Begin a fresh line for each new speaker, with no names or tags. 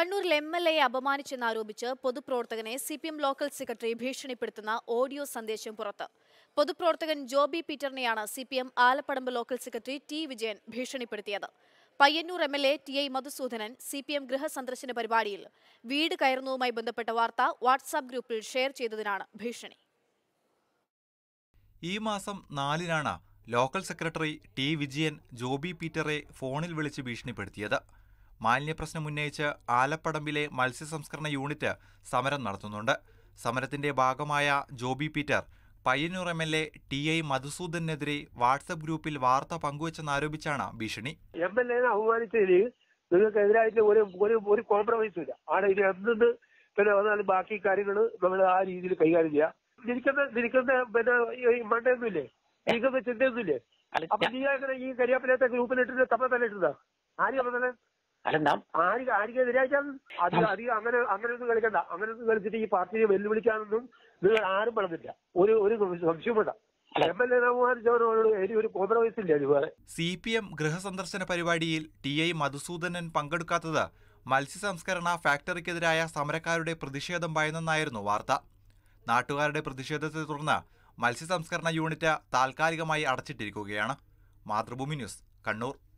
കണ്ണൂരിൽ M L എയെ അപമാനിച്ചെന്നാരോപിച്ച് പൊതുപ്രവർത്തകനെ C P M local secretary ഭീഷണിപ്പെടുത്തുന്ന ഓഡിയോ സന്ദേശം പുറത്ത് പൊതുപ്രവർത്തകൻ ജോബി പീറ്ററിനെയാണ് C P M Alappadamba local secretary T Vijayan ഭീഷണിപ്പെടുത്തിയത് Payyanur M L A T I Madhusoodanan C P M ഗൃഹസന്ദർശന പരിപാടിയിൽ വീട് കയറുന്നതുമായി ബന്ധപ്പെട്ട വാർത്ത വാട്സാപ്പ് ഗ്രൂപ്പിൽ ഷെയർ ചെയ്തതിനാണ് ഭീഷണി
ഈ മാസം നാലിനാണ് local secretary T Vijayan Joby പീറ്ററെ ഫോണിൽ വിളിച്ച് ഭീഷണിപ്പെടുത്തിയത് മാലിന്യപ്രശ്നം ഉന്നയിച്ച് ആലപ്പടമ്പിലെ മത്സ്യസംസ്കരണ യൂണിറ്റ് സമരം നടത്തുന്നുണ്ട് സമരത്തിന്റെ ഭാഗമായ Joby Peter Payyanur M L A T I മധുസൂദനെതിരെ വാട്സപ്പ് ഗ്രൂപ്പിൽ വാർത്ത പങ്കുവെച്ചെന്നാരോപിച്ചാണ് ഭീഷണി
എം എൽ എനെ അപമാനിച്ചതിൽ നിങ്ങൾക്കെതിരായിട്ട് ഒരു ഒരു ഒരു കോംപ്രമൈസും ഇല്ല ആണ് ഇത് എന്തെന്ന് പിന്നെ വന്നാൽ ബാക്കി കാര്യങ്ങൾ നമ്മൾ ആ രീതിയിൽ കൈകാര്യം ചെയ്യാം നിനക്കത്തെ നിനക്കത്തെ പിന്നെ മണ്ടയൊന്നുമില്ലേ നിനക്കത്തെ ചിന്തയൊന്നുമില്ലേ അപ്പൊ നീ അങ്ങനെ ഈ കരിയാപ്പിലത്തെ ഗ്രൂപ്പിലിട്ടിട്ട് തമ്മ തന്നെ ഇട്ടതാ ആരും തമ്മ തന്നെ അല്ലെന്താ ആര്യ ആര്യ എതിരാച്ചാൽ അത് അധികം അങ്ങനെ അങ്ങനെ ഒന്നും കളിക്കണ്ട അങ്ങനെ ഒന്നും കളിച്ചിട്ട് ഈ പാർട്ടിയെ വെല്ലുവിളിക്കാനൊന്നും നിങ്ങൾ ആരും പറഞ്ഞില്ല ഒരു ഒരു സംശയം വേണ്ട
സി പി എം ഗൃഹസന്ദർശന പരിപാടിയിൽ ടി ഐ മധുസൂദനൻ പങ്കെടുക്കാത്തത് മത്സ്യസംസ്കരണ ഫാക്ടറിക്കെതിരായ സമരക്കാരുടെ പ്രതിഷേധം ഭയന്നെന്നായിരുന്നു വാർത്ത നാട്ടുകാരുടെ പ്രതിഷേധത്തെ തുടർന്ന് മത്സ്യസംസ്കരണ യൂണിറ്റ് താൽക്കാലികമായി അടച്ചിട്ടിരിക്കുകയാണ് മാതൃഭൂമി ന്യൂസ് കണ്ണൂർ